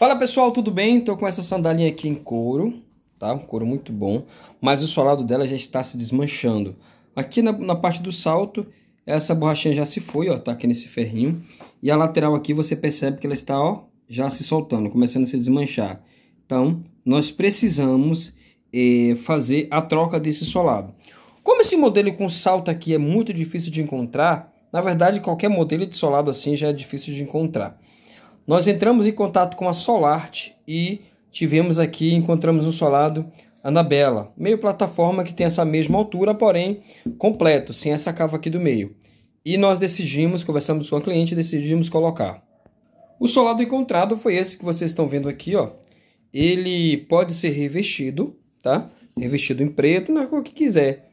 Fala pessoal, tudo bem? Estou com essa sandalinha aqui em couro, tá? Um couro muito bom, mas o solado dela já está se desmanchando. Aqui na, na, parte do salto, essa borrachinha já se foi, ó, tá aqui nesse ferrinho. E a lateral aqui você percebe que ela está, ó, já se soltando, começando a se desmanchar. Então, nós precisamos eh, fazer a troca desse solado. Como esse modelo com salto aqui é muito difícil de encontrar, na verdade qualquer modelo de solado assim já é difícil de encontrar. Nós entramos em contato com a Solarte e tivemos aqui, encontramos um solado Anabela, meio plataforma que tem essa mesma altura, porém completo, sem essa cava aqui do meio. E nós decidimos, conversamos com a cliente, decidimos colocar. O solado encontrado foi esse que vocês estão vendo aqui, ó. Ele pode ser revestido, tá? Revestido em preto, na cor que quiser.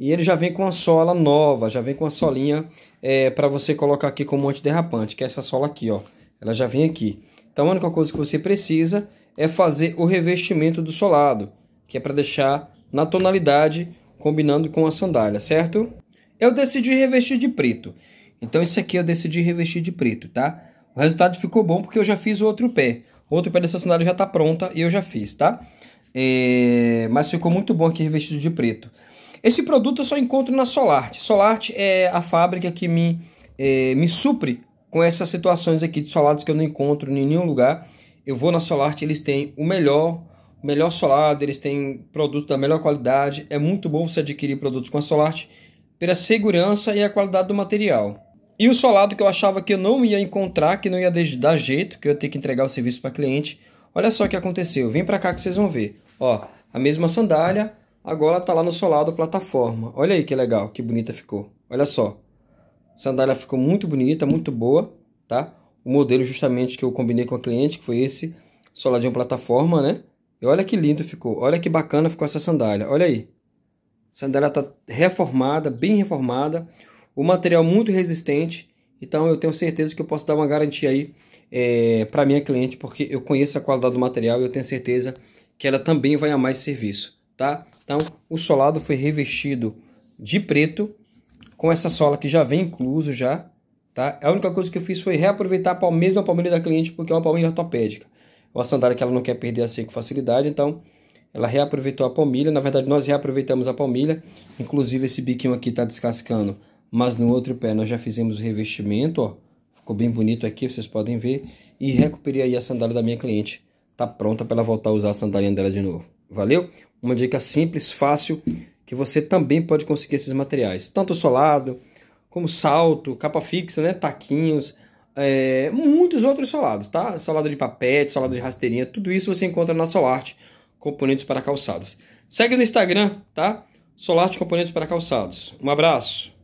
E ele já vem com a sola nova, já vem com a solinha é, eh, para você colocar aqui como antiderrapante, que é essa sola aqui, ó. Ela já vem aqui. Então a única coisa que você precisa é fazer o revestimento do solado, que é para deixar na tonalidade combinando com a sandália, certo? Eu decidi revestir de preto. Então esse aqui eu decidi revestir de preto, tá? O resultado ficou bom porque eu já fiz o outro pé. O outro pé dessa sandália já está pronta e eu já fiz, tá? É... Mas ficou muito bom aqui revestido de preto. Esse produto eu só encontro na Solarte. Solarte é a fábrica que me, é, me supre com essas situações aqui de solados que eu não encontro em nenhum lugar. Eu vou na Solarte, eles têm o melhor, o melhor solado, eles têm produto da melhor qualidade. É muito bom você adquirir produtos com a Solarte pela segurança e a qualidade do material. E o solado que eu achava que eu não ia encontrar, que não ia dar jeito, que eu ia ter que entregar o serviço para cliente. Olha só o que aconteceu. Vem para cá que vocês vão ver. Ó, a mesma sandália agora tá lá no solado plataforma. Olha aí que legal, que bonita ficou. Olha só sandália ficou muito bonita, muito boa, tá? O modelo justamente que eu combinei com a cliente, que foi esse, soladinho plataforma, né? E olha que lindo ficou, olha que bacana ficou essa sandália, olha aí. sandália tá reformada, bem reformada, o material muito resistente, então eu tenho certeza que eu posso dar uma garantia aí é, para minha cliente, porque eu conheço a qualidade do material e eu tenho certeza que ela também vai amar esse serviço, tá? Então, o solado foi revestido de preto, com essa sola que já vem incluso já, tá? A única coisa que eu fiz foi reaproveitar a palmilha da cliente, porque é uma palmilha ortopédica. É uma sandália que ela não quer perder assim com facilidade, então ela reaproveitou a palmilha. Na verdade, nós reaproveitamos a palmilha. Inclusive, esse biquinho aqui está descascando, mas no outro pé nós já fizemos o revestimento, ó. Ficou bem bonito aqui, vocês podem ver. E recuperei aí a sandália da minha cliente. Tá pronta para ela voltar a usar a sandália dela de novo. Valeu? Uma dica simples, fácil que você também pode conseguir esses materiais. Tanto solado, como salto, capa fixa, né, taquinhos, é, muitos outros solados, tá? Solado de papete, solado de rasteirinha, tudo isso você encontra na Solarte Componentes para Calçados. Segue no Instagram, tá? Solarte Componentes para Calçados. Um abraço!